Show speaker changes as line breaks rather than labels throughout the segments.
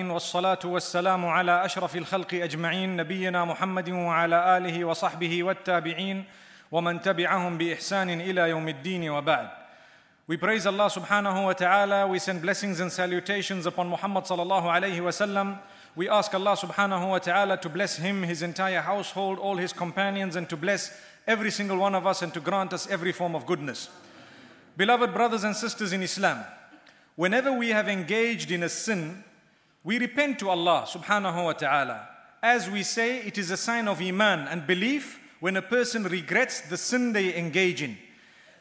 والسلام على اشرف الخلق اجمعين نبينا محمد وعلى اله وصحبه والتابعين ومن تبعهم باحسان الى يوم الدين وبعد We praise Allah subhanahu wa ta'ala. We send blessings and salutations upon Muhammad sallallahu alayhi wa sallam. We ask Allah subhanahu wa ta'ala to bless him, his entire household, all his companions, and to bless every single one of us and to grant us every form of goodness. Beloved brothers and sisters in Islam, whenever we have engaged in a sin, we repent to Allah subhanahu wa ta'ala. As we say, it is a sign of iman and belief when a person regrets the sin they engage in.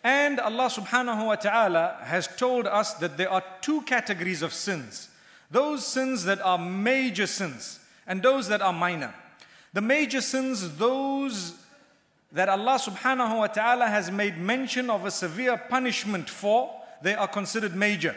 And Allah subhanahu wa ta'ala has told us that there are two categories of sins. Those sins that are major sins and those that are minor. The major sins, those that Allah subhanahu wa ta'ala has made mention of a severe punishment for, they are considered major.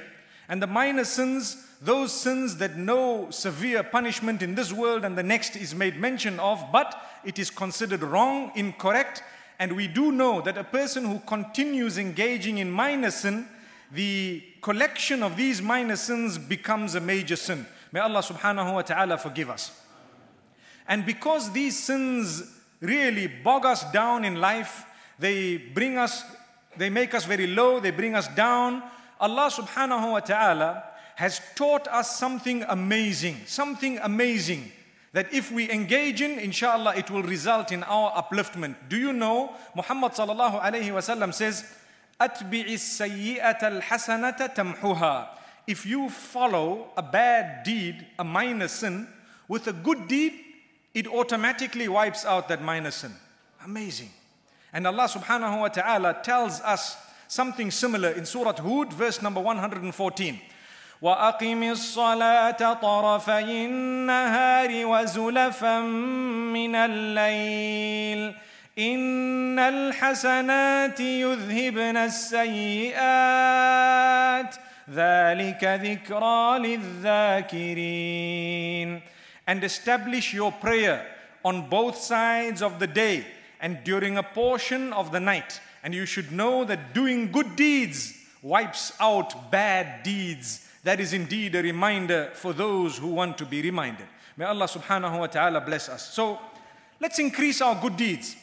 And the minor sins, those sins that no severe punishment in this world and the next is made mention of, but it is considered wrong, incorrect. And we do know that a person who continues engaging in minor sin, the collection of these minor sins becomes a major sin. May Allah subhanahu wa ta'ala forgive us. And because these sins really bog us down in life, they bring us, they make us very low, they bring us down, Allah subhanahu wa ta'ala has taught us something amazing, something amazing that if we engage in, inshallah, it will result in our upliftment. Do you know, Muhammad sallallahu alayhi wasallam says, أَتْبِعِ السَّيِّئَةَ الْحَسَنَةَ تَمْحُهَا If you follow a bad deed, a minor sin, with a good deed, it automatically wipes out that minor sin. Amazing. And Allah subhanahu wa ta'ala tells us Something similar in Surah Hud, verse number 114. إن الحسنات يذهبن السيئات ذلك ذكرى للذاكرين And establish your prayer on both sides of the day and during a portion of the night and you should know that doing good deeds wipes out bad deeds. That is indeed a reminder for those who want to be reminded. May Allah subhanahu wa ta'ala bless us. So let's increase our good deeds.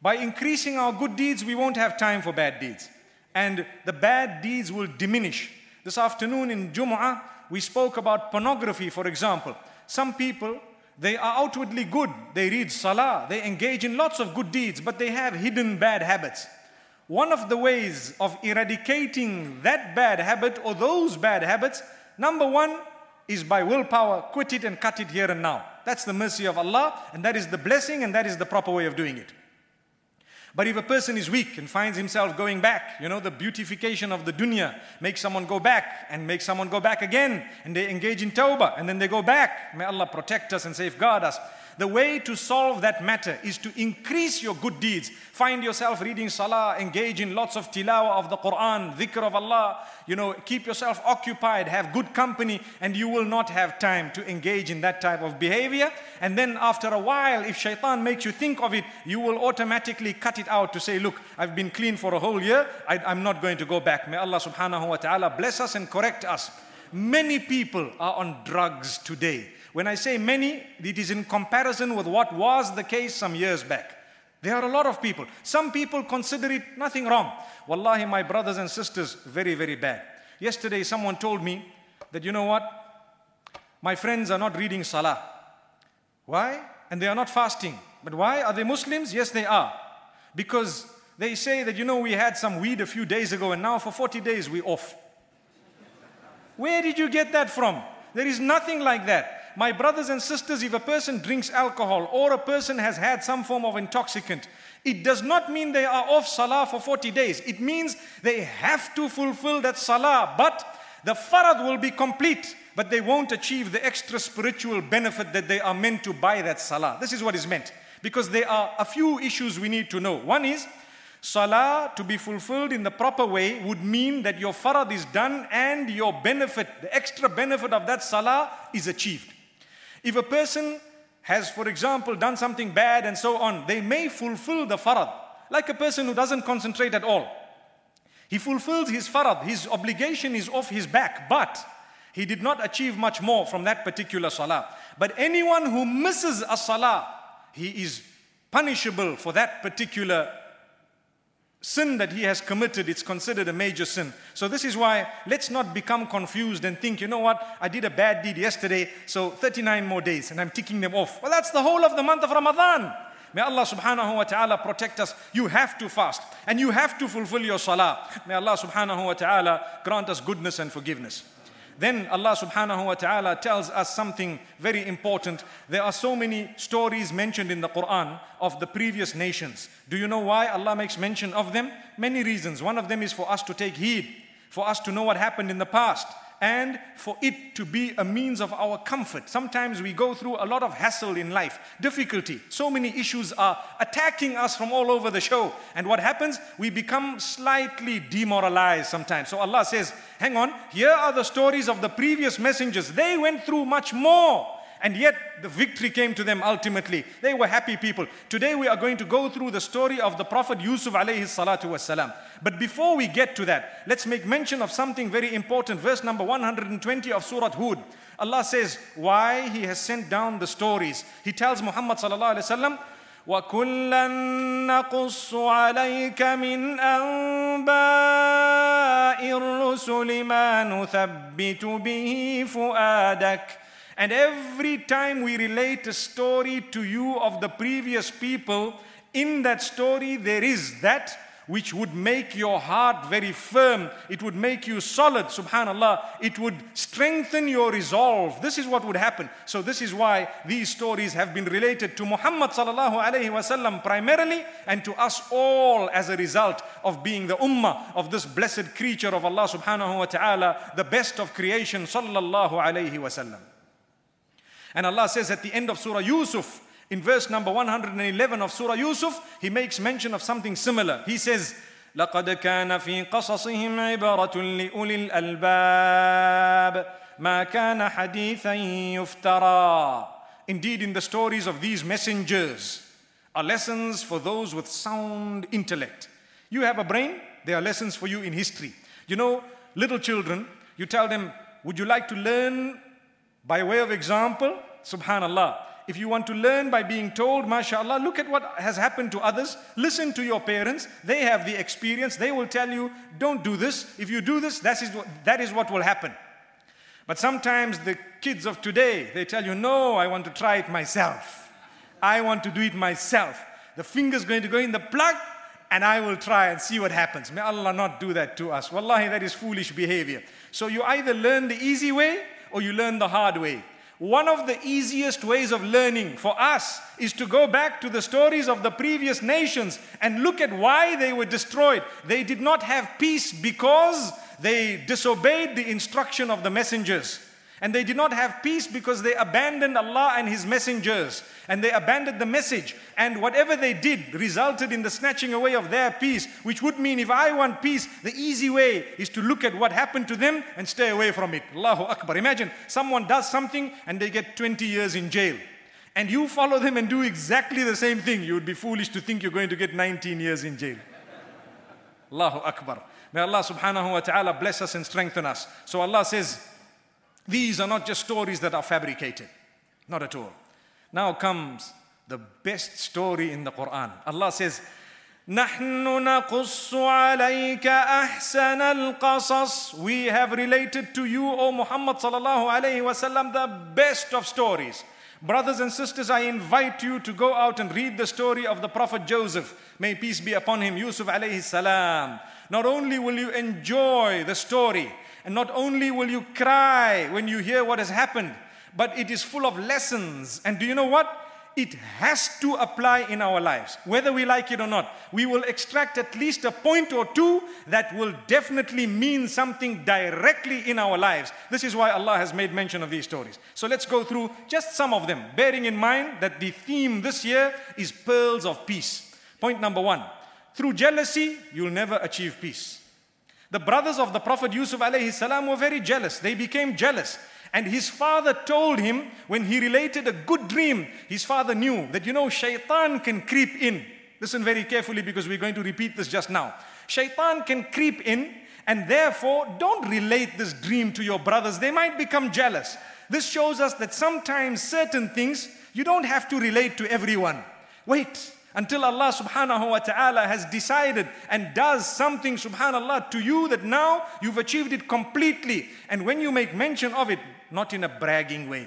By increasing our good deeds, we won't have time for bad deeds. And the bad deeds will diminish. This afternoon in Jumu'ah, we spoke about pornography, for example. Some people, they are outwardly good. They read salah, they engage in lots of good deeds, but they have hidden bad habits. One of the ways of eradicating that bad habit or those bad habits, number one, is by willpower. Quit it and cut it here and now. That's the mercy of Allah, and that is the blessing, and that is the proper way of doing it. But if a person is weak and finds himself going back, you know, the beautification of the dunya makes someone go back and makes someone go back again, and they engage in tawbah, and then they go back. May Allah protect us and safeguard us. The way to solve that matter is to increase your good deeds. Find yourself reading salah, engage in lots of tilawah of the Quran, dhikr of Allah. You know, keep yourself occupied, have good company, and you will not have time to engage in that type of behavior. And then after a while, if shaitan makes you think of it, you will automatically cut it out to say, look, I've been clean for a whole year. I, am not going to go back. May Allah subhanahu wa ta'ala bless us and correct us. Many people are on drugs today. When I say many, it is in comparison with what was the case some years back. There are a lot of people. Some people consider it nothing wrong. Wallahi, my brothers and sisters, very, very bad. Yesterday, someone told me that, you know what? My friends are not reading Salah. Why? And they are not fasting. But why? Are they Muslims? Yes, they are. Because they say that, you know, we had some weed a few days ago and now for 40 days we off. Where did you get that from? There is nothing like that. My brothers and sisters, if a person drinks alcohol or a person has had some form of intoxicant, it does not mean they are off salah for 40 days. It means they have to fulfill that salah, but the farad will be complete, but they won't achieve the extra spiritual benefit that they are meant to buy that salah. This is what is meant. Because there are a few issues we need to know. One is, Salah to be fulfilled in the proper way would mean that your farad is done and your benefit, the extra benefit of that salah is achieved. If a person has, for example, done something bad and so on, they may fulfill the farad, like a person who doesn't concentrate at all. He fulfills his farad, his obligation is off his back, but he did not achieve much more from that particular salah. But anyone who misses a salah, he is punishable for that particular sin that he has committed, it's considered a major sin. So this is why let's not become confused and think, you know what, I did a bad deed yesterday, so 39 more days and I'm ticking them off. Well, that's the whole of the month of Ramadan. May Allah subhanahu wa ta'ala protect us. You have to fast and you have to fulfill your salah. May Allah subhanahu wa ta'ala grant us goodness and forgiveness. Then Allah subhanahu wa ta'ala tells us something very important. There are so many stories mentioned in the Quran of the previous nations. Do you know why Allah makes mention of them? Many reasons. One of them is for us to take heed, for us to know what happened in the past and for it to be a means of our comfort. Sometimes we go through a lot of hassle in life, difficulty. So many issues are attacking us from all over the show. And what happens? We become slightly demoralized sometimes. So Allah says, Hang on, here are the stories of the previous messengers. They went through much more. And yet, the victory came to them ultimately. They were happy people. Today, we are going to go through the story of the Prophet Yusuf alayhi salatu wasalam. But before we get to that, let's make mention of something very important. Verse number 120 of Surah Hud. Allah says why He has sent down the stories. He tells Muhammad sallallahu alayhi wasallam, وكلا نقص عليك من أنباء الرسل ما نثبت به فؤادك and every time we relate a story to you of the previous people, in that story there is that which would make your heart very firm. It would make you solid, subhanAllah. It would strengthen your resolve. This is what would happen. So this is why these stories have been related to Muhammad sallallahu alayhi wasallam primarily and to us all as a result of being the ummah of this blessed creature of Allah subhanahu wa ta'ala, the best of creation sallallahu alayhi wasallam. And Allah says at the end of Surah Yusuf, in verse number 111 of Surah Yusuf, He makes mention of something similar. He says, لقد كان في قصصهم عبرة لأولي الألباب ما كان حديثا يفترى Indeed, in the stories of these messengers are lessons for those with sound intellect. You have a brain, there are lessons for you in history. You know, little children, you tell them, would you like to learn by way of example, subhanallah, if you want to learn by being told, mashallah, look at what has happened to others. Listen to your parents. They have the experience. They will tell you, don't do this. If you do this, that is what, that is what will happen. But sometimes the kids of today, they tell you, no, I want to try it myself. I want to do it myself. The finger's going to go in the plug and I will try and see what happens. May Allah not do that to us. Wallahi, that is foolish behavior. So you either learn the easy way or you learn the hard way. One of the easiest ways of learning for us is to go back to the stories of the previous nations and look at why they were destroyed. They did not have peace because they disobeyed the instruction of the messengers. And they did not have peace because they abandoned Allah and His messengers. And they abandoned the message. And whatever they did resulted in the snatching away of their peace, which would mean if I want peace, the easy way is to look at what happened to them and stay away from it. Allahu Akbar. Imagine someone does something and they get 20 years in jail. And you follow them and do exactly the same thing. You would be foolish to think you're going to get 19 years in jail. Allahu Akbar. May Allah subhanahu wa ta'ala bless us and strengthen us. So Allah says, these are not just stories that are fabricated. Not at all. Now comes the best story in the Quran. Allah says, نحن نقص عليك أحسن القصص We have related to you, O Muhammad sallallahu alayhi wasallam, the best of stories. Brothers and sisters, I invite you to go out and read the story of the Prophet Joseph. May peace be upon him, Yusuf alayhi salam. Not only will you enjoy the story, and not only will you cry when you hear what has happened, but it is full of lessons. And do you know what? It has to apply in our lives, whether we like it or not. We will extract at least a point or two that will definitely mean something directly in our lives. This is why Allah has made mention of these stories. So let's go through just some of them, bearing in mind that the theme this year is pearls of peace. Point number one through jealousy, you'll never achieve peace. The brothers of the Prophet Yusuf salam were very jealous. They became jealous. And his father told him when he related a good dream, his father knew that you know shaitan can creep in. Listen very carefully because we're going to repeat this just now. Shaitan can creep in and therefore don't relate this dream to your brothers. They might become jealous. This shows us that sometimes certain things you don't have to relate to everyone. Wait, until Allah subhanahu wa ta'ala has decided and does something subhanallah to you that now you've achieved it completely. And when you make mention of it, not in a bragging way.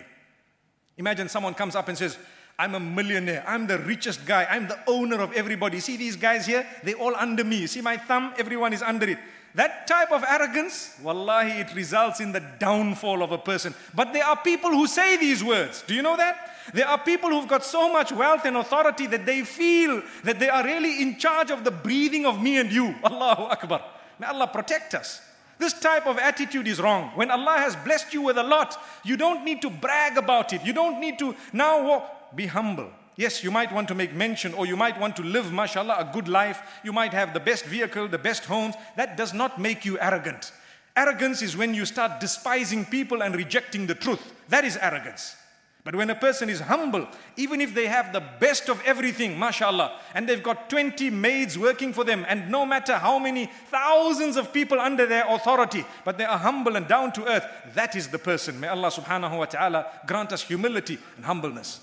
Imagine someone comes up and says, I'm a millionaire. I'm the richest guy. I'm the owner of everybody. See these guys here? They all under me. See my thumb? Everyone is under it. That type of arrogance, wallahi, it results in the downfall of a person. But there are people who say these words. Do you know that? There are people who've got so much wealth and authority that they feel that they are really in charge of the breathing of me and you. Allahu Akbar. May Allah protect us. This type of attitude is wrong. When Allah has blessed you with a lot, you don't need to brag about it. You don't need to now walk. Be humble. Yes, you might want to make mention or you might want to live, mashallah, a good life. You might have the best vehicle, the best homes. That does not make you arrogant. Arrogance is when you start despising people and rejecting the truth. That is arrogance. But when a person is humble, even if they have the best of everything, mashallah, and they've got 20 maids working for them, and no matter how many thousands of people under their authority, but they are humble and down to earth, that is the person. May Allah subhanahu wa ta'ala grant us humility and humbleness.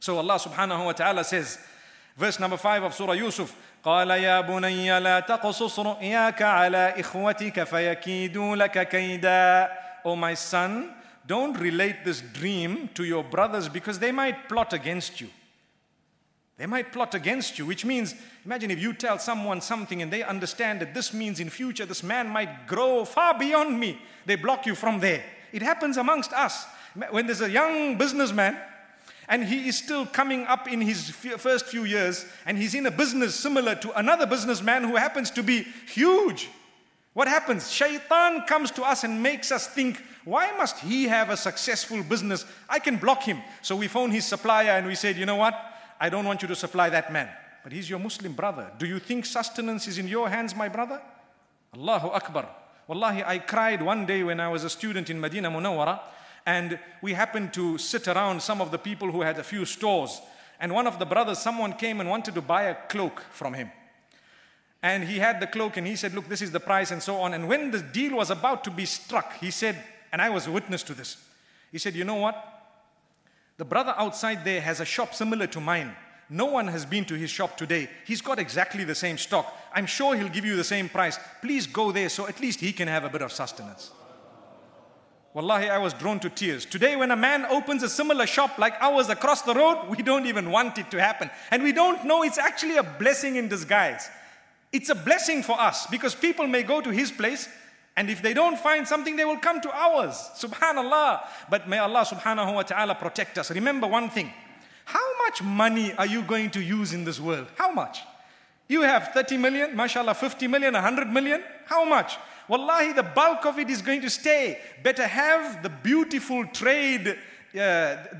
So Allah subhanahu wa ta'ala says, verse number 5 of Surah Yusuf, قال يا بني لا تقصص رؤياك على إخوتك فيكيدوا لك كيدا. O my son, don't relate this dream to your brothers because they might plot against you. They might plot against you, which means imagine if you tell someone something and they understand that this means in future this man might grow far beyond me. They block you from there. It happens amongst us. When there's a young businessman and he is still coming up in his first few years and he's in a business similar to another businessman who happens to be huge what happens? Shaitan comes to us and makes us think, why must he have a successful business? I can block him. So we phone his supplier and we said, you know what? I don't want you to supply that man. But he's your Muslim brother. Do you think sustenance is in your hands, my brother? Allahu Akbar. Wallahi, I cried one day when I was a student in Medina Munawara, and we happened to sit around some of the people who had a few stores. And one of the brothers, someone came and wanted to buy a cloak from him and he had the cloak and he said, Look, this is the price, and so on. And when the deal was about to be struck, he said, and I was witness to this, he said, You know what? The brother outside there has a shop similar to mine. No one has been to his shop today. He's got exactly the same stock. I'm sure he'll give you the same price. Please go there so at least he can have a bit of sustenance. Wallahi, I was drawn to tears. Today, when a man opens a similar shop like ours across the road, we don't even want it to happen. And we don't know it's actually a blessing in disguise. It's a blessing for us because people may go to his place and if they don't find something, they will come to ours. Subhanallah. But may Allah subhanahu wa ta'ala protect us. Remember one thing. How much money are you going to use in this world? How much? You have 30 million, mashallah, 50 million, 100 million. How much? Wallahi, the bulk of it is going to stay. Better have the beautiful trade, uh,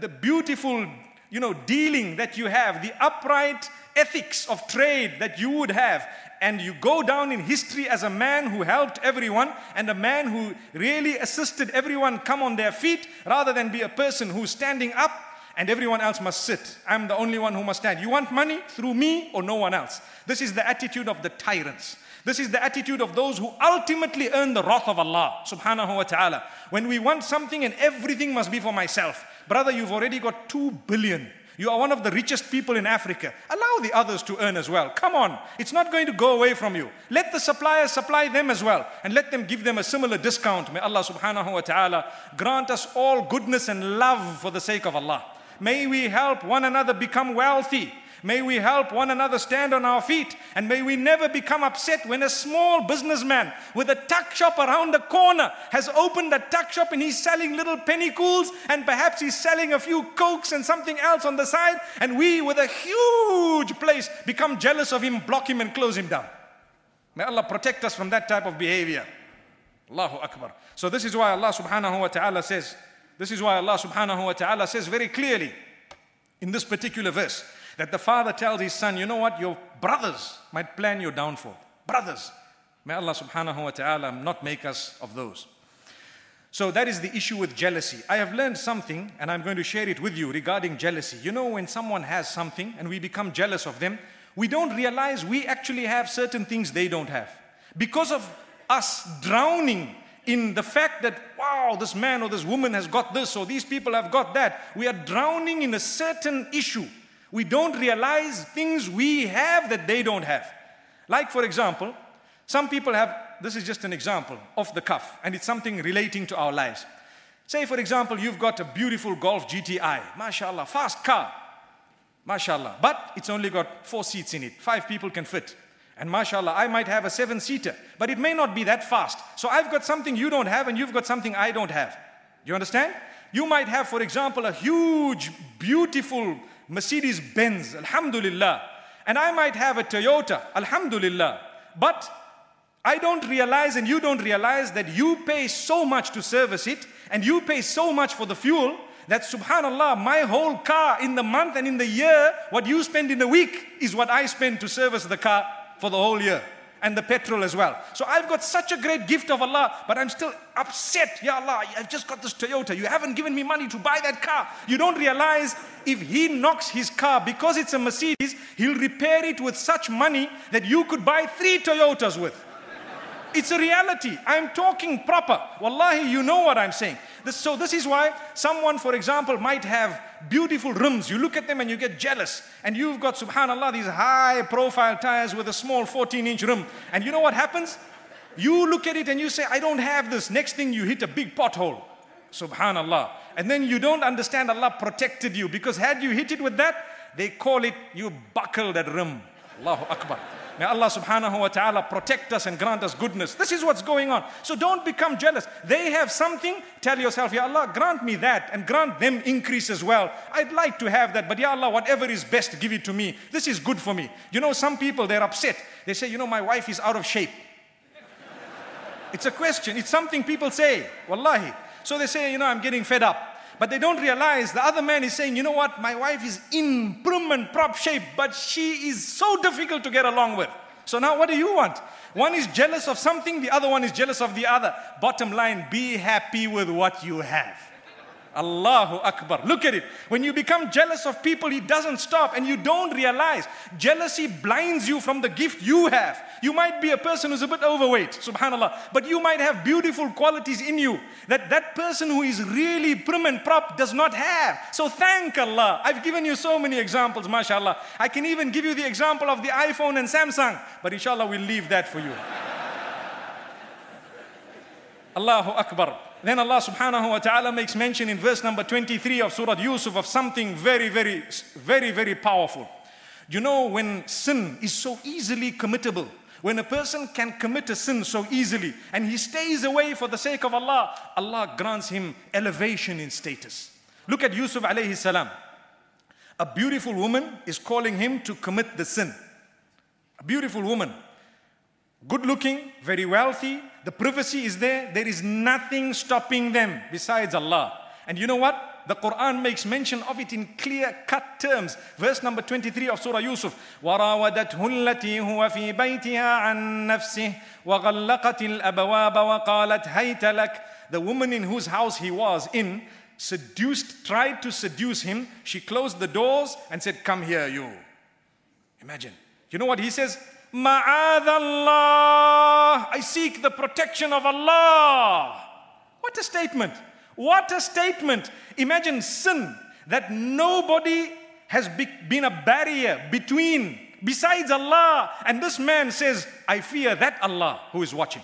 the beautiful, you know, dealing that you have, the upright ethics of trade that you would have, and you go down in history as a man who helped everyone and a man who really assisted everyone come on their feet rather than be a person who's standing up and everyone else must sit. I'm the only one who must stand. You want money through me or no one else. This is the attitude of the tyrants. This is the attitude of those who ultimately earn the wrath of Allah subhanahu wa ta'ala. When we want something and everything must be for myself. Brother, you've already got two billion. You are one of the richest people in Africa. Allow the others to earn as well. Come on. It's not going to go away from you. Let the suppliers supply them as well and let them give them a similar discount. May Allah subhanahu wa ta'ala grant us all goodness and love for the sake of Allah. May we help one another become wealthy. May we help one another stand on our feet. And may we never become upset when a small businessman with a tuck shop around the corner has opened a tuck shop and he's selling little penny cools and perhaps he's selling a few cokes and something else on the side. And we, with a huge place, become jealous of him, block him, and close him down. May Allah protect us from that type of behavior. Allahu Akbar. So this is why Allah subhanahu wa ta'ala says, this is why Allah subhanahu wa ta'ala says very clearly in this particular verse, that the father tells his son, you know what, your brothers might plan your downfall. Brothers. May Allah subhanahu wa ta'ala not make us of those. So that is the issue with jealousy. I have learned something and I'm going to share it with you regarding jealousy. You know, when someone has something and we become jealous of them, we don't realize we actually have certain things they don't have. Because of us drowning in the fact that, wow, this man or this woman has got this or these people have got that, we are drowning in a certain issue we don't realize things we have that they don't have. Like, for example, some people have, this is just an example off the cuff, and it's something relating to our lives. Say, for example, you've got a beautiful Golf GTI, mashallah, fast car, mashallah, but it's only got four seats in it, five people can fit. And mashallah, I might have a seven seater, but it may not be that fast. So I've got something you don't have, and you've got something I don't have. Do you understand? You might have, for example, a huge, beautiful Mercedes Benz, Alhamdulillah. And I might have a Toyota, Alhamdulillah. But I don't realize and you don't realize that you pay so much to service it and you pay so much for the fuel that subhanallah my whole car in the month and in the year what you spend in a week is what I spend to service the car for the whole year and the petrol as well. So I've got such a great gift of Allah, but I'm still upset. Ya Allah, I've just got this Toyota. You haven't given me money to buy that car. You don't realize if he knocks his car because it's a Mercedes, he'll repair it with such money that you could buy three Toyotas with. It's a reality. I'm talking proper. Wallahi, you know what I'm saying. This, so this is why someone, for example, might have beautiful rims. You look at them and you get jealous. And you've got, subhanAllah, these high profile tires with a small 14 inch rim. And you know what happens? You look at it and you say, I don't have this. Next thing you hit a big pothole. Subhanallah. And then you don't understand Allah protected you because had you hit it with that, they call it you buckled that rim. Allahu Akbar. May Allah subhanahu wa ta'ala protect us and grant us goodness. This is what's going on. So don't become jealous. They have something, tell yourself, Ya Allah, grant me that and grant them increase as well. I'd like to have that, but Ya Allah, whatever is best, give it to me. This is good for me. You know, some people, they're upset. They say, you know, my wife is out of shape. it's a question. It's something people say. Wallahi. So they say, you know, I'm getting fed up. But they don't realize the other man is saying, you know what, my wife is in prim and prop shape, but she is so difficult to get along with. So now what do you want? One is jealous of something, the other one is jealous of the other. Bottom line, be happy with what you have. Allahu Akbar. Look at it. When you become jealous of people, he doesn't stop and you don't realize. Jealousy blinds you from the gift you have. You might be a person who's a bit overweight, subhanAllah, but you might have beautiful qualities in you that that person who is really prim and prop does not have. So thank Allah. I've given you so many examples, mashallah. I can even give you the example of the iPhone and Samsung, but inshallah we'll leave that for you. Allahu Akbar. Then Allah subhanahu wa ta'ala makes mention in verse number 23 of Surah Yusuf of something very, very, very, very powerful. You know, when sin is so easily committable, when a person can commit a sin so easily and he stays away for the sake of Allah, Allah grants him elevation in status. Look at Yusuf alayhi salam. A beautiful woman is calling him to commit the sin. A beautiful woman, good looking, very wealthy, the privacy is there. There is nothing stopping them besides Allah. And you know what? The Quran makes mention of it in clear cut terms. Verse number 23 of Surah Yusuf. وراودته التي هو في بيتها عن نفسه وغلقت الأبواب وقالت هيت لك. The woman in whose house he was in seduced, tried to seduce him. She closed the doors and said, Come here, you. Imagine. You know what he says? Ma'adallah, I seek the protection of Allah. What a statement. What a statement. Imagine sin that nobody has been a barrier between besides Allah. And this man says, I fear that Allah who is watching.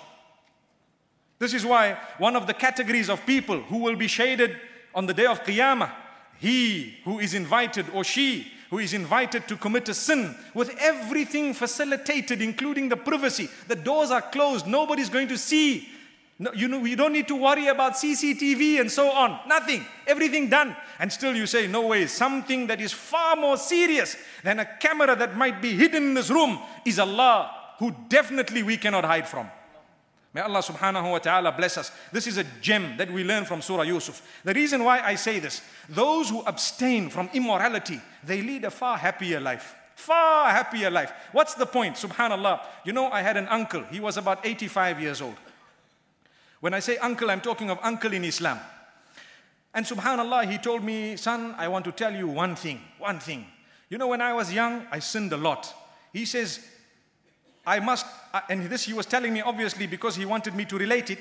This is why one of the categories of people who will be shaded on the day of Qiyamah, he who is invited or she who is invited to commit a sin with everything facilitated, including the privacy. The doors are closed, nobody's going to see. No, you know, you don't need to worry about CCTV and so on. Nothing. Everything done. And still you say, no way. Something that is far more serious than a camera that might be hidden in this room is Allah, who definitely we cannot hide from. May Allah subhanahu wa ta'ala bless us. This is a gem that we learn from Surah Yusuf. The reason why I say this, those who abstain from immorality, they lead a far happier life. Far happier life. What's the point? Subhanallah. You know, I had an uncle. He was about 85 years old. When I say uncle, I'm talking of uncle in Islam. And subhanallah, he told me, son, I want to tell you one thing, one thing. You know, when I was young, I sinned a lot. He says, I must, and this he was telling me obviously because he wanted me to relate it.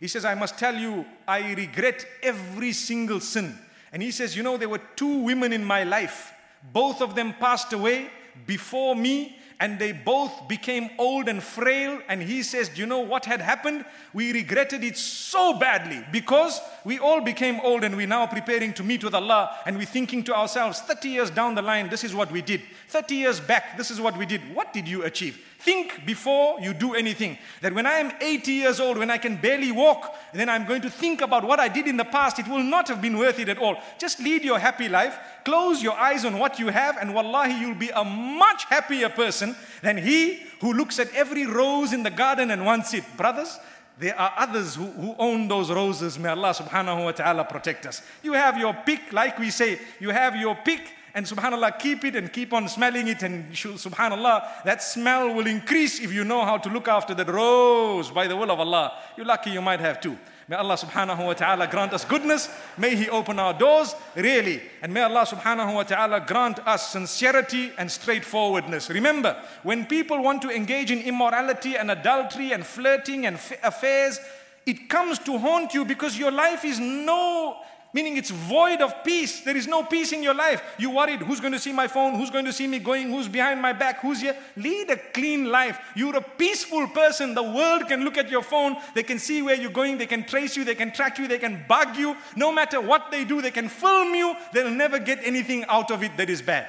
He says, I must tell you, I regret every single sin. And he says, You know, there were two women in my life. Both of them passed away before me, and they both became old and frail. And he says, Do you know what had happened? We regretted it so badly because we all became old and we're now preparing to meet with Allah and we're thinking to ourselves, 30 years down the line, this is what we did. 30 years back, this is what we did. What did you achieve? think before you do anything. That when I am 80 years old, when I can barely walk, then I'm going to think about what I did in the past. It will not have been worth it at all. Just lead your happy life, close your eyes on what you have, and wallahi, you'll be a much happier person than he who looks at every rose in the garden and wants it. Brothers, there are others who, who, own those roses. May Allah subhanahu wa ta'ala protect us. You have your pick, like we say, you have your pick and subhanAllah, keep it and keep on smelling it. And subhanAllah, that smell will increase if you know how to look after that rose by the will of Allah. You're lucky you might have two. May Allah subhanahu wa ta'ala grant us goodness. May He open our doors, really. And may Allah subhanahu wa ta'ala grant us sincerity and straightforwardness. Remember, when people want to engage in immorality and adultery and flirting and affairs, it comes to haunt you because your life is no meaning it's void of peace. There is no peace in your life. You worried, who's going to see my phone? Who's going to see me going? Who's behind my back? Who's here? Lead a clean life. You're a peaceful person. The world can look at your phone. They can see where you're going. They can trace you. They can track you. They can bug you. No matter what they do, they can film you. They'll never get anything out of it that is bad.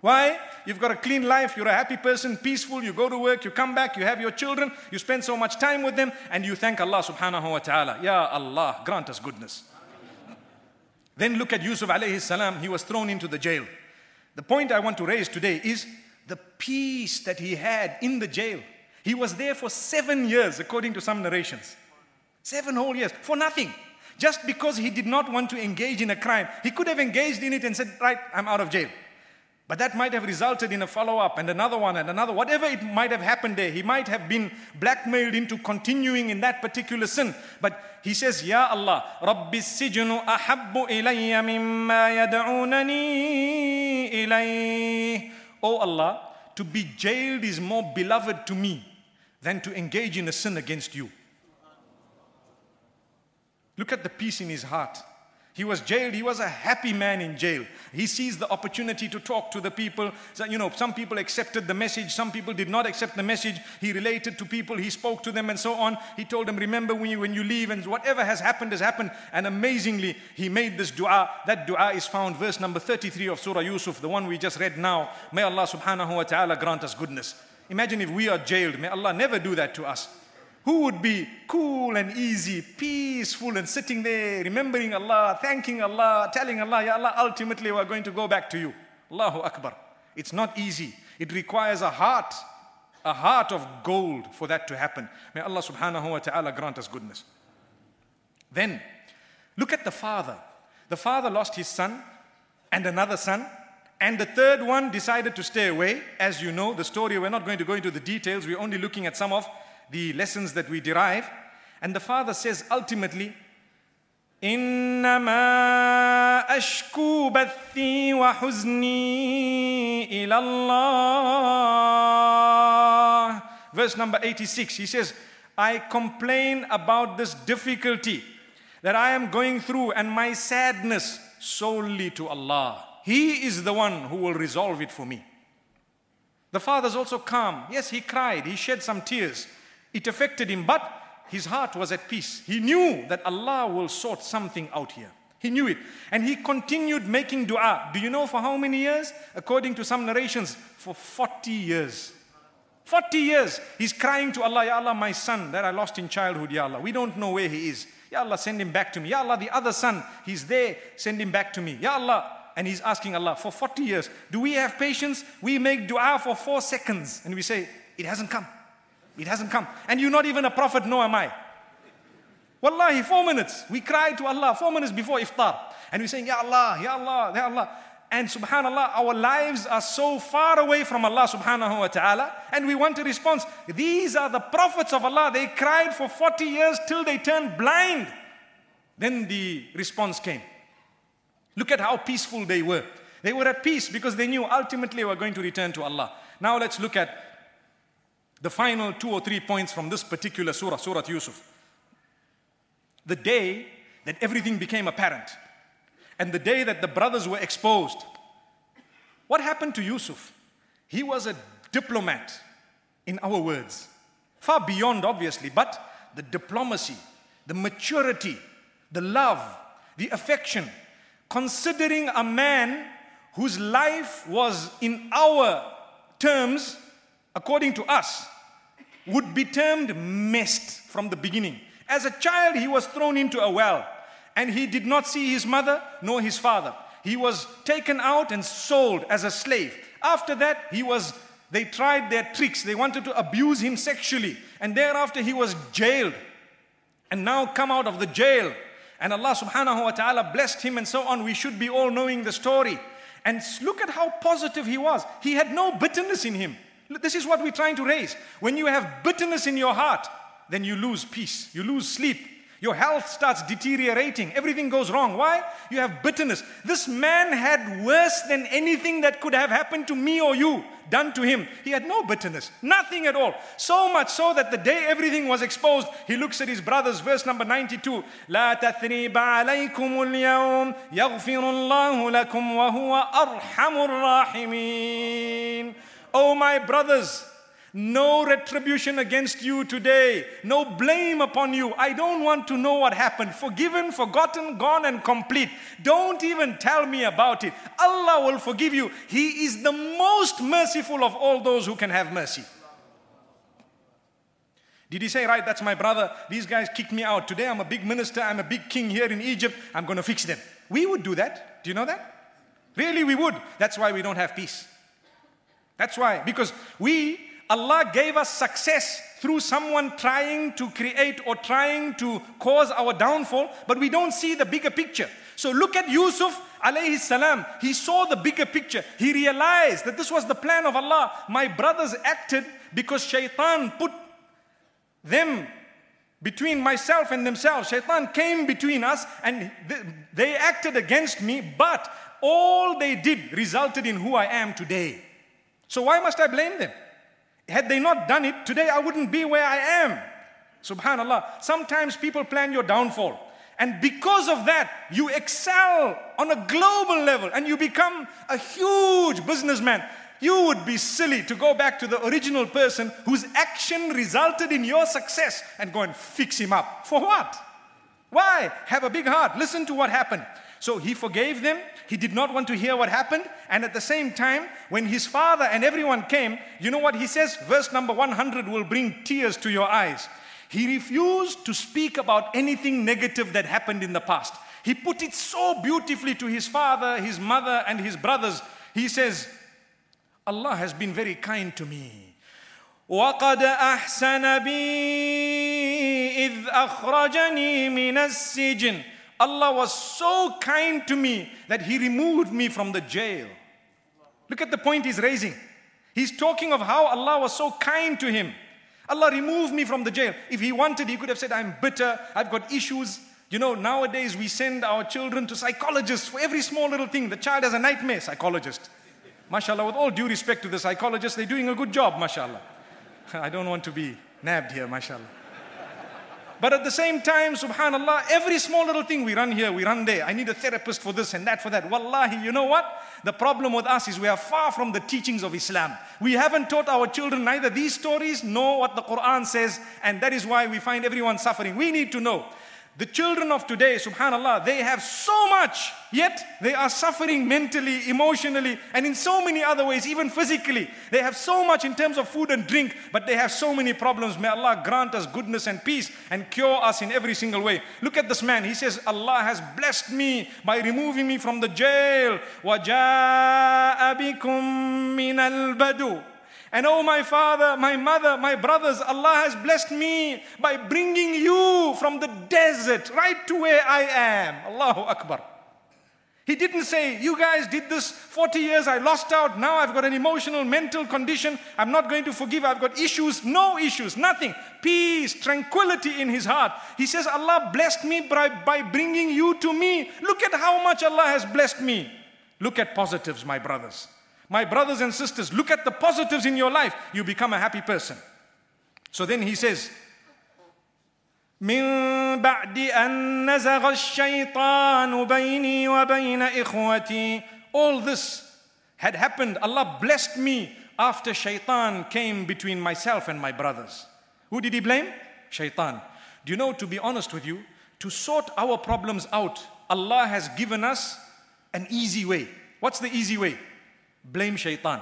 Why? You've got a clean life, you're a happy person, peaceful, you go to work, you come back, you have your children, you spend so much time with them, and you thank Allah subhanahu wa ta'ala. Ya Allah, grant us goodness. Then look at Yusuf alayhi salam, he was thrown into the jail. The point I want to raise today is the peace that he had in the jail. He was there for seven years, according to some narrations. Seven whole years, for nothing. Just because he did not want to engage in a crime, he could have engaged in it and said, Right, I'm out of jail. But that might have resulted in a follow up and another one and another. Whatever it might have happened there, he might have been blackmailed into continuing in that particular sin. But he says, Ya Allah, Rabbi Sijnu ahabbu ilayya mimma yad'unani ilayh. Oh Allah, to be jailed is more beloved to me than to engage in a sin against you. Look at the peace in his heart. He was jailed. He was a happy man in jail. He seized the opportunity to talk to the people. So, you know, some people accepted the message, some people did not accept the message. He related to people, he spoke to them, and so on. He told them, Remember when you, when you leave, and whatever has happened has happened. And amazingly, he made this dua. That dua is found, verse number 33 of Surah Yusuf, the one we just read now. May Allah subhanahu wa ta'ala grant us goodness. Imagine if we are jailed. May Allah never do that to us who would be cool and easy, peaceful, and sitting there remembering Allah, thanking Allah, telling Allah, Ya Allah, ultimately we're going to go back to you. Allahu Akbar. It's not easy. It requires a heart, a heart of gold for that to happen. May Allah subhanahu wa ta'ala grant us goodness. Then, look at the father. The father lost his son and another son, and the third one decided to stay away. As you know, the story, we're not going to go into the details, we're only looking at some of the lessons that we derive. And the father says ultimately, إنما أشكو بثي وحزني إلى الله. Verse number 86, he says, I complain about this difficulty that I am going through and my sadness solely to Allah. He is the one who will resolve it for me. The father's also calm. Yes, he cried, he shed some tears. It affected him, but his heart was at peace. He knew that Allah will sort something out here. He knew it. And he continued making dua. Do you know for how many years? According to some narrations, for 40 years. 40 years. He's crying to Allah, Ya Allah, my son that I lost in childhood, Ya Allah. We don't know where he is. Ya Allah, send him back to me. Ya Allah, the other son, he's there. Send him back to me. Ya Allah. And he's asking Allah for 40 years. Do we have patience? We make dua for four seconds and we say, It hasn't come. It hasn't come. And you're not even a prophet, nor am I. Wallahi, four minutes. We cry to Allah four minutes before iftar. And we're saying, Ya Allah, Ya Allah, Ya Allah. And subhanAllah, our lives are so far away from Allah subhanahu wa ta'ala. And we want a response. These are the prophets of Allah. They cried for 40 years till they turned blind. Then the response came. Look at how peaceful they were. They were at peace because they knew ultimately they were going to return to Allah. Now let's look at the final two or three points from this particular surah, Surah Yusuf. The day that everything became apparent, and the day that the brothers were exposed. What happened to Yusuf? He was a diplomat, in our words. Far beyond, obviously, but the diplomacy, the maturity, the love, the affection, considering a man whose life was, in our terms, according to us, would be termed messed from the beginning. As a child, he was thrown into a well, and he did not see his mother nor his father. He was taken out and sold as a slave. After that, he was they tried their tricks. They wanted to abuse him sexually, and thereafter he was jailed. And now come out of the jail, and Allah subhanahu wa ta'ala blessed him and so on. We should be all knowing the story. And look at how positive he was. He had no bitterness in him. This is what we're trying to raise. When you have bitterness in your heart, then you lose peace, you lose sleep, your health starts deteriorating, everything goes wrong. Why? You have bitterness. This man had worse than anything that could have happened to me or you done to him. He had no bitterness, nothing at all. So much so that the day everything was exposed, he looks at his brothers, verse number 92. Oh, my brothers, no retribution against you today, no blame upon you. I don't want to know what happened. Forgiven, forgotten, gone, and complete. Don't even tell me about it. Allah will forgive you. He is the most merciful of all those who can have mercy. Did he say, right, that's my brother, these guys kicked me out. Today I'm a big minister, I'm a big king here in Egypt, I'm gonna fix them. We would do that. Do you know that? Really, we would. That's why we don't have peace. That's why, because we, Allah gave us success through someone trying to create or trying to cause our downfall, but we don't see the bigger picture. So look at Yusuf alayhi salam. He saw the bigger picture. He realized that this was the plan of Allah. My brothers acted because shaitan put them between myself and themselves. Shaitan came between us and they acted against me, but all they did resulted in who I am today. So why must I blame them? Had they not done it, today I wouldn't be where I am. Subhanallah. Sometimes people plan your downfall. And because of that, you excel on a global level and you become a huge businessman. You would be silly to go back to the original person whose action resulted in your success and go and fix him up. For what? Why? Have a big heart. Listen to what happened. So he forgave them. He did not want to hear what happened. And at the same time, when his father and everyone came, you know what he says? Verse number 100 will bring tears to your eyes. He refused to speak about anything negative that happened in the past. He put it so beautifully to his father, his mother, and his brothers. He says, Allah has been very kind to me. وقد أحسن بي إذ أخرجني من السجن Allah was so kind to me that He removed me from the jail. Look at the point He's raising. He's talking of how Allah was so kind to him. Allah removed me from the jail. If He wanted, He could have said, I'm bitter, I've got issues. You know, nowadays we send our children to psychologists for every small little thing. The child has a nightmare, psychologist. Mashallah, with all due respect to the psychologists, they're doing a good job, mashallah. I don't want to be nabbed here, mashallah. But at the same time, subhanAllah, every small little thing we run here, we run there. I need a therapist for this and that for that. Wallahi, you know what? The problem with us is we are far from the teachings of Islam. We haven't taught our children neither these stories nor what the Quran says, and that is why we find everyone suffering. We need to know the children of today, subhanAllah, they have so much, yet they are suffering mentally, emotionally, and in so many other ways, even physically. They have so much in terms of food and drink, but they have so many problems. May Allah grant us goodness and peace and cure us in every single way. Look at this man. He says, Allah has blessed me by removing me from the jail. وَجَاءَ بِكُم مِّنَ الْبَدُوِ and oh, my father, my mother, my brothers, Allah has blessed me by bringing you from the desert right to where I am. Allahu Akbar. He didn't say, You guys did this 40 years, I lost out, now I've got an emotional, mental condition, I'm not going to forgive, I've got issues. No issues, nothing. Peace, tranquility in his heart. He says, Allah blessed me by, by bringing you to me. Look at how much Allah has blessed me. Look at positives, my brothers. My brothers and sisters, look at the positives in your life. You become a happy person. So then he says, من بعد أن نزغ الشيطان بيني وبين إخوتي All this had happened. Allah blessed me after shaitan came between myself and my brothers. Who did he blame? Shaitan. Do you know, to be honest with you, to sort our problems out, Allah has given us an easy way. What's the easy way? Blame shaitan.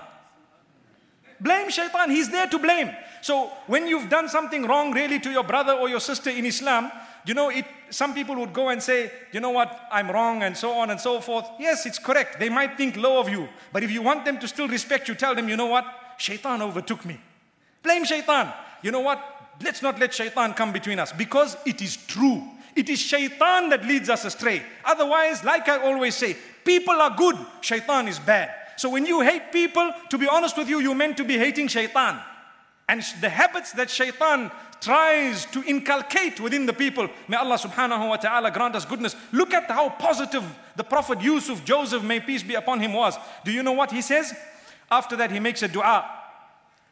Blame shaitan. He's there to blame. So when you've done something wrong really to your brother or your sister in Islam, you know, it, some people would go and say, you know what, I'm wrong and so on and so forth. Yes, it's correct. They might think low of you. But if you want them to still respect you, tell them, you know what, shaitan overtook me. Blame shaitan. You know what, let's not let shaitan come between us because it is true. It is shaitan that leads us astray. Otherwise, like I always say, people are good, shaitan is bad. So when you hate people, to be honest with you, you're meant to be hating shaitan. And the habits that shaitan tries to inculcate within the people, may Allah subhanahu wa ta'ala grant us goodness. Look at how positive the Prophet Yusuf, Joseph, may peace be upon him, was. Do you know what he says? After that, he makes a dua.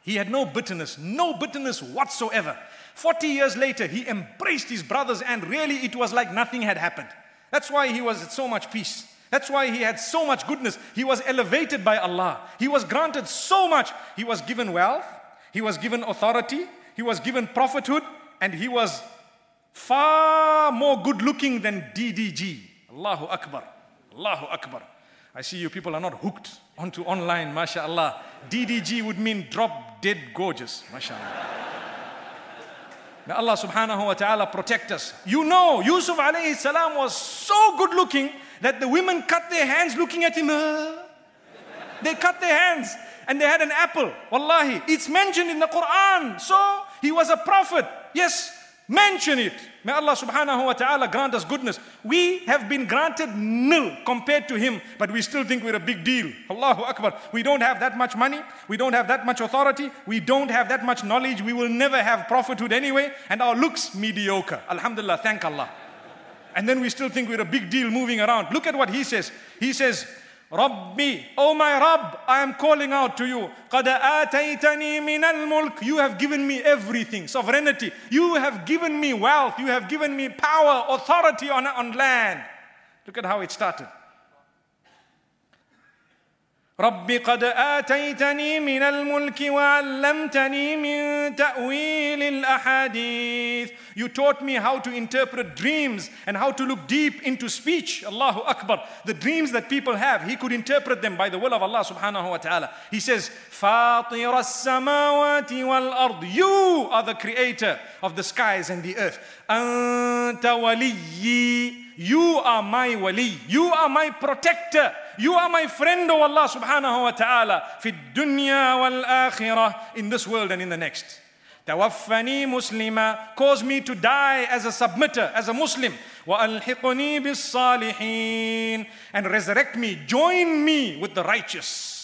He had no bitterness, no bitterness whatsoever. 40 years later, he embraced his brothers, and really it was like nothing had happened. That's why he was at so much peace. That's why he had so much goodness. He was elevated by Allah. He was granted so much. He was given wealth, he was given authority, he was given prophethood, and he was far more good looking than DDG. Allahu Akbar. Allahu Akbar. I see you people are not hooked onto online, mashallah. DDG would mean drop dead gorgeous, mashallah. May Allah subhanahu wa ta'ala protect us. You know, Yusuf alayhi salam was so good looking that the women cut their hands looking at him. Uh. They cut their hands and they had an apple. Wallahi, it's mentioned in the Quran. So he was a prophet. Yes, mention it. May Allah subhanahu wa ta'ala grant us goodness. We have been granted nil compared to him, but we still think we're a big deal. Allahu Akbar. We don't have that much money. We don't have that much authority. We don't have that much knowledge. We will never have prophethood anyway. And our looks mediocre. Alhamdulillah. Thank Allah and then we still think we're a big deal moving around. Look at what he says. He says, Rabbi, oh my Rabb, I am calling out to you. قَدْ آتَيْتَنِي مِنَ الْمُلْكِ You have given me everything, sovereignty. You have given me wealth. You have given me power, authority on, on land. Look at how it started. رب قد آتيتني من الملك وعلمتني من تأويل الأحاديث you taught me how to interpret dreams and how to look deep into speech. Allahu Akbar. The dreams that people have, he could interpret them by the will of Allah subhanahu wa ta'ala. He says, فَاطِرَ Wal Ard." You are the creator of the skies and the earth. أَنْتَ you are my wali. You are my protector. You are my friend, O oh Allah subhanahu wa ta'ala. Fi dunya wal akhirah. In this world and in the next. Tawaffani muslima. Cause me to die as a submitter, as a Muslim. وَأَلْحِقْنِي بِالصَّالِحِينَ And resurrect me, join me with the righteous.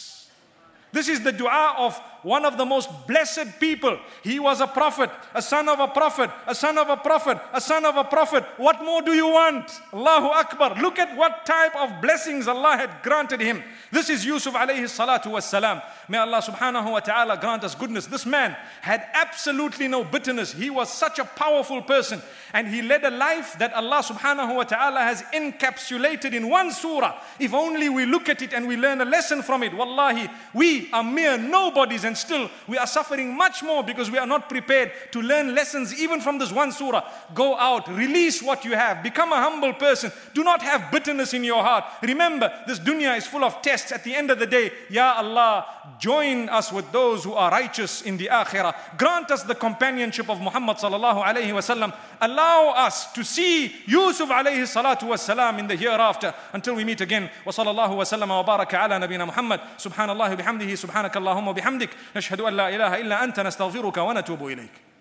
This is the dua of one of the most blessed people. He was a prophet, a son of a prophet, a son of a prophet, a son of a prophet. What more do you want? Allahu Akbar. Look at what type of blessings Allah had granted him. This is Yusuf alayhi salatu was salam. May Allah subhanahu wa ta'ala grant us goodness. This man had absolutely no bitterness. He was such a powerful person and he led a life that Allah subhanahu wa ta'ala has encapsulated in one surah. If only we look at it and we learn a lesson from it. Wallahi, we are mere nobodies and still we are suffering much more because we are not prepared to learn lessons even from this one surah. Go out, release what you have, become a humble person. Do not have bitterness in your heart. Remember, this dunya is full of tests. At the end of the day, Ya Allah, join us with those who are righteous in the akhirah. Grant us the companionship of Muhammad sallallahu alayhi wasallam. Allow us to see Yusuf alayhi salatu wasalam in the hereafter until we meet again. Wa sallallahu wa sallam wa baraka ala nabina Muhammad. Subhanallah bihamdihi, subhanakallahumma bihamdik. Nashhadu an la ilaha illa anta nastaghfiruka wa natubu ilayk.